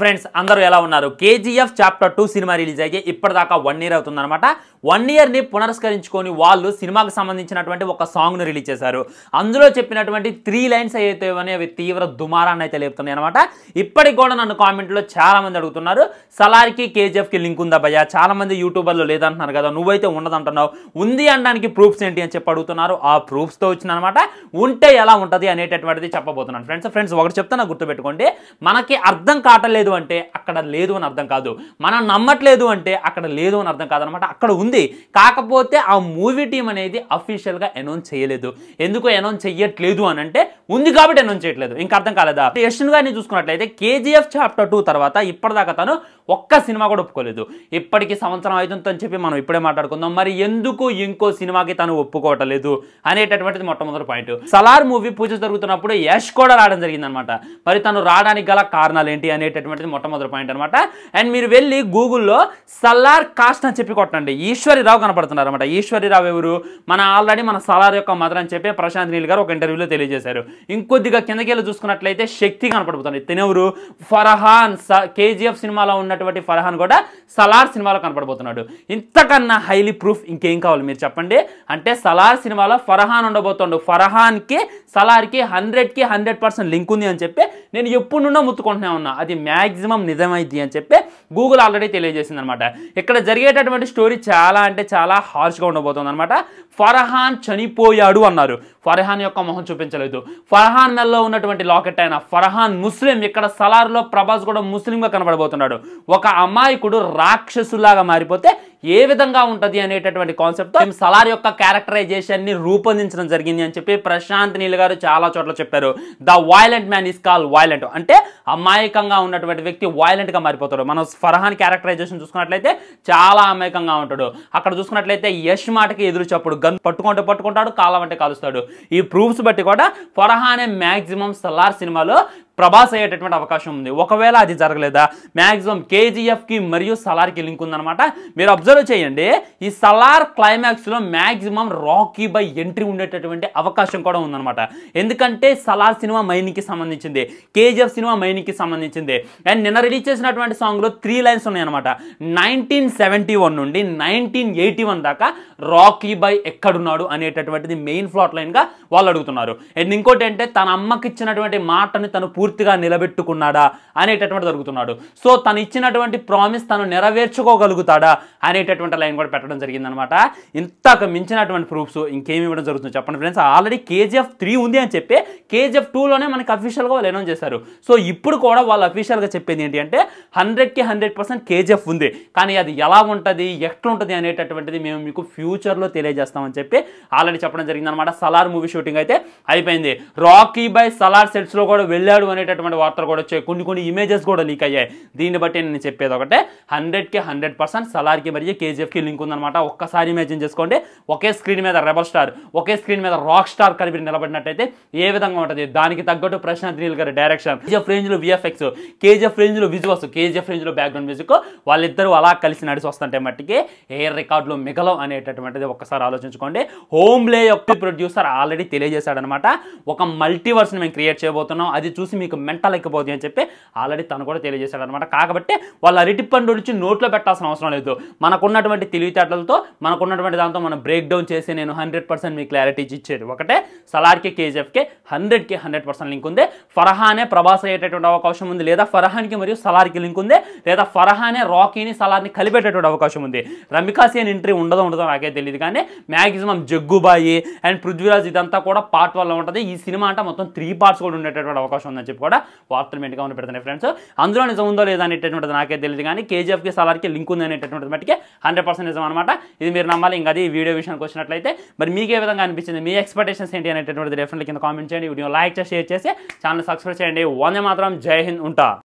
friends అందరూ ఎలా ఉన్నారు KGF chapter two cinema release అయ్యి ఇప్పటిదాకా వన్ ఇయర్ అవుతుందన్నమాట వన్ ఇయర్ని పునస్కరించుకొని వాళ్ళు సినిమాకు సంబంధించినటువంటి ఒక సాంగ్ను రిలీజ్ చేశారు అందులో చెప్పినటువంటి త్రీ లైన్స్ ఏవైతే అవి తీవ్ర దుమారాన్ని అయితే లేపుతున్నాయి అనమాట ఇప్పటికి కూడా నన్ను కామెంట్లో చాలామంది అడుగుతున్నారు సలార్కి కేజీఎఫ్కి లింక్ ఉందా భయ్యా చాలామంది యూట్యూబర్లు లేదంటున్నారు కదా నువ్వైతే ఉండదంటున్నావు ఉంది అనడానికి ప్రూఫ్స్ ఏంటి అని చెప్పి అడుగుతున్నారు ఆ ప్రూఫ్స్తో అనమాట ఉంటే ఎలా ఉంటుంది అనేటటువంటిది చెప్పబోతున్నాను ఫ్రెండ్స్ ఫ్రెండ్స్ ఒకటి చెప్తే నాకు గుర్తుపెట్టుకోండి మనకి అర్థం కావటలేదు లేదు అంటే అక్కడ లేదు అని అర్థం కాదు మనం నమ్మట్లేదు అంటే అక్కడ లేదు అని అర్థం కాదనమాట అక్కడ ఉంది కాకపోతే ఆ మూవీ టీం అనేది అఫీషియల్గా అనౌన్స్ చేయలేదు ఎందుకు అనౌన్స్ చెయ్యట్లేదు అని అంటే ఉంది కాబట్టి అనౌన్స్ చేయట్లేదు ఇంకా అర్థం కాలేదా యశ్విన్ గారిని చూసుకున్నట్లయితే కేజీఎఫ్ చాప్టర్ టూ తర్వాత ఇప్పటిదాకా తను ఒక్క సినిమా కూడా ఒప్పుకోలేదు ఇప్పటికి సంవత్సరం అవుతుందని చెప్పి మనం ఇప్పుడే మాట్లాడుకుందాం మరి ఎందుకు ఇంకో సినిమాకి తను ఒప్పుకోవటలేదు అనేటటువంటిది మొట్టమొదటి పాయింట్ సలార్ మూవీ పూజ జరుగుతున్నప్పుడు యష్ కూడా రావడం జరిగిందనమాట మరి తను రావడానికి గల కారణాలు ఏంటి అనేటటువంటి ఉంటుంది మొట్టమొదటి పాయింట్ అనమాట అండ్ మీరు వెళ్ళి గూగుల్లో సల్లార్ కాస్ట్ అని చెప్పి కొట్టండి ఈశ్వరిరావు కనపడుతున్నారు అనమాట ఈశ్వరిరావు ఎవరు మన ఆల్రెడీ మన సలార్ యొక్క మదర్ అని చెప్పి ప్రశాంత్ నీల్ గారు ఒక ఇంటర్వ్యూలో తెలియజేశారు ఇంకొద్దిగా కిందకి వెళ్ళి చూసుకున్నట్లయితే శక్తి కనపడుతుంది తినెవరు ఫరహాన్ కేజీఎఫ్ సినిమాలో ఉన్నటువంటి ఫరహాన్ కూడా సలార్ సినిమాలో కనపడబోతున్నాడు ఇంతకన్నా హైలీ ప్రూఫ్ ఇంకేం కావాలి మీరు చెప్పండి అంటే సలార్ సినిమాలో ఫరహాన్ ఉండబోతుండు ఫరహాన్కి సలార్కి హండ్రెడ్కి హండ్రెడ్ పర్సెంట్ లింక్ ఉంది అని చెప్పి నేను ఎప్పుడు నుండో ముత్తుకుంటూనే ఉన్నా అది మ్యాక్సిమం నిజమైంది అని చెప్పి గూగుల్ ఆల్రెడీ తెలియజేసింది అనమాట ఇక్కడ జరిగేటటువంటి స్టోరీ చాలా అంటే చాలా హార్ష్గా ఉండబోతుంది అనమాట ఫర్హాన్ చనిపోయాడు అన్నారు ఫర్హాన్ యొక్క మొహం చూపించలేదు ఫర్హాన్ మెల్లో ఉన్నటువంటి లాకెట్ అయిన ఫర్హాన్ ముస్లిం ఇక్కడ సలార్లో ప్రభాస్ కూడా ముస్లింగా కనబడబోతున్నాడు ఒక అమాయకుడు రాక్షసులాగా మారిపోతే ఏ విధంగా ఉంటుంది అనేటటువంటి కాన్సెప్ట్ తో సలార్ యొక్క క్యారెక్టరైజేషన్ ని రూపొందించడం జరిగింది అని చెప్పి ప్రశాంత్ నీల్ గారు చాలా చోట్ల చెప్పారు the violent man is call violent అంటే అమాయకంగా ఉన్నటువంటి వ్యక్తి వైలెంట్ గా మారిపోతాడు మనం ఫరహాన్ క్యారెక్టరైజేషన్ చూసుకున్నట్లయితే చాలా అమాయకంగా ఉంటాడు అక్కడ చూసుకున్నట్లయితే యష్ మాటకి ఎదురు చప్పుడు గన్ పట్టుకుంటూ పట్టుకుంటాడు కాలం అంటే కాలుస్తాడు ఈ ప్రూఫ్స్ బట్టి కూడా ఫరహానే మాక్సిమం సలార్ సినిమాలో ప్రభాస్ అయ్యేటటువంటి అవకాశం ఉంది ఒకవేళ అది జరగలేదా మ్యాక్సిమం కేజీఎఫ్కి మరియు సలార్కి లింక్ ఉందనమాట మీరు అబ్జర్వ్ చేయండి ఈ సలార్ క్లైమాక్స్లో మ్యాక్సిమం రాకీ బై ఎంట్రీ ఉండేటటువంటి అవకాశం కూడా ఉందనమాట ఎందుకంటే సలార్ సినిమా మైనింగ్కి సంబంధించింది కేజీఎఫ్ సినిమా మైనింగ్కి సంబంధించింది అండ్ నిన్న రిలీజ్ చేసినటువంటి సాంగ్లో త్రీ లైన్స్ ఉన్నాయన్నమాట నైన్టీన్ సెవెంటీ వన్ నుండి నైన్టీన్ ఎయిటీ వన్ దాకా రాకీ బై ఎక్కడున్నాడు అనేటటువంటిది మెయిన్ ఫ్లాట్ లైన్గా వాళ్ళు అడుగుతున్నారు అండ్ ఇంకోటి అంటే తన అమ్మకి ఇచ్చినటువంటి మాటని తను పూర్తి పూర్తిగా నిలబెట్టుకున్నాడా అనేటటువంటి జరుగుతున్నాడు సో తను ఇచ్చినటువంటి ప్రామిస్ తను నెరవేర్చుకోగలుగుతాడా అనేటటువంటి లైన్ కూడా పెట్టడం జరిగిందనమాట ఇంతకు మించినటువంటి ప్రూఫ్స్ ఇంకేమి ఇవ్వడం జరుగుతుంది చెప్పండి ఫ్రెండ్స్ ఆల్రెడీ కేజీఎఫ్ త్రీ ఉంది అని చెప్పి కేజీఎఫ్ టూలోనే మనకి అఫీషియల్గా వాళ్ళు అనౌన్స్ చేశారు సో ఇప్పుడు కూడా వాళ్ళు అఫీషియల్గా చెప్పేది ఏంటి అంటే హండ్రెడ్కి హండ్రెడ్ పర్సెంట్ కేజీఎఫ్ ఉంది కానీ అది ఎలా ఉంటుంది ఎట్లుంటుంది అనేటటువంటిది మేము మీకు ఫ్యూచర్లో తెలియజేస్తామని చెప్పి ఆల్రెడీ చెప్పడం జరిగిందనమాట సలార్ మూవీ షూటింగ్ అయితే అయిపోయింది రాకీ బై సలార్ సెట్స్లో కూడా వెళ్ళాడు అని అనేటటువంటి వార్తలు కూడా వచ్చాయి కొన్ని కొన్ని ఇమేజెస్ కూడా లీక్ అయ్యాయి దీన్ని బట్టి నేను చెప్పేది ఒకటే హండ్రెడ్కి హండ్రెడ్ పర్సెంట్ సలార్కి మరియు కేజీఎఫ్కి లింక్ ఉందనమాట ఒక్కసారి ఇమేజిన్ చేసుకోండి ఒకే స్క్రీన్ మీద రెబల్ స్టార్ ఒకే స్క్రీన్ మీద రాక్ స్టార్ కలిపి నిలబడినట్టయితే ఏ విధంగా ఉంటుంది దానికి తగ్గట్టు ప్రశాంత్ నీల్ గారి డైరెక్షన్ కేజీఎఫ్ రేంజ్లో విఎఫ్ఎక్స్ కేజీఎఫ్ రేంజ్లో విజువల్స్ కేజీఎఫ్ రేంజ్లో బ్యాక్గ్రౌండ్ మ్యూజిక్ వాళ్ళిద్దరూ అలా కలిసి నడిచి వస్తుంటే మట్టికి ఏ రికార్డులు మిగలం అనేటటువంటిది ఒక్కసారి ఆలోచించుకోండి హోమ్లే యొక్క ప్రొడ్యూసర్ ఆల్రెడీ తెలియజేశాడనమాట ఒక మల్టీవర్స్ని మేము క్రియేట్ చేయబోతున్నాం అది చూసి మీకు నీకు మెంటల్ ఎక్కిపోతుంది అని చెప్పి ఆల్రెడీ తను కూడా తెలియజేశాడు అనమాట కాబట్టి వాళ్ళ పండు నుంచి నోట్లో పెట్టాల్సిన అవసరం లేదు మనకున్నటువంటి తెలివితేటలతో మనకున్నటువంటి దాంతో మనం బ్రేక్ డౌన్ చేసి నేను హండ్రెడ్ పర్సెంట్ మీ క్లారిటీ ఇచ్చేది ఒకటే సలార్కి కేజీఎఫ్కి హండ్రెడ్కి హండ్రెడ్ పర్సెంట్ లింక్ ఉంది ఫరహానే ప్రభాస్ అయ్యేటటువంటి అవకాశం ఉంది లేదా ఫరహాన్కి మరియు సలార్కి లింక్ ఉంది లేదా ఫరహానే రాకీని సలార్ని కలిపేటటువంటి అవకాశం ఉంది అని ఎంట్రీ ఉండదో ఉండదో నాకే తెలియదు కానీ మ్యాక్సిమం జగ్గుబాయి అండ్ పృథ్వీరాజ్ ఇదంతా కూడా పార్ట్ వల్ల ఉంటుంది ఈ సినిమా అంటే మొత్తం త్రీ పార్ట్స్ కూడా ఉండేటటువంటి అవకాశం ఉందని చెప్పి కూడా వార్తలు మెంట్ గమని పెడుతున్నాయి ఫ్రెండ్స్ అందులో నిజం ఉందో లేదా అనేటటువంటిది నాకే తెలియదు కానీ కేజీఎఫ్కి సలార్కి లింక్ ఉంది అనేటటువంటిది మట్టికి హండ్రెడ్ పర్సెంట్ నిజం అనమాట ఇది మీరు నమ్మాలి ఇంకా అది వీడియో విషయానికి వచ్చినట్లయితే మరి మీకు ఏ విధంగా అనిపించింది మీ ఎక్స్పెక్టేషన్స్ ఏంటి అనేటటువంటిది డెఫినెట్లీ కింద కామెంట్ చేయండి వీడియో లైక్ చేసి షేర్ చేసి ఛానల్ సబ్స్క్రైబ్ చేయండి వందే మాత్రం జై హింద్ ఉంటా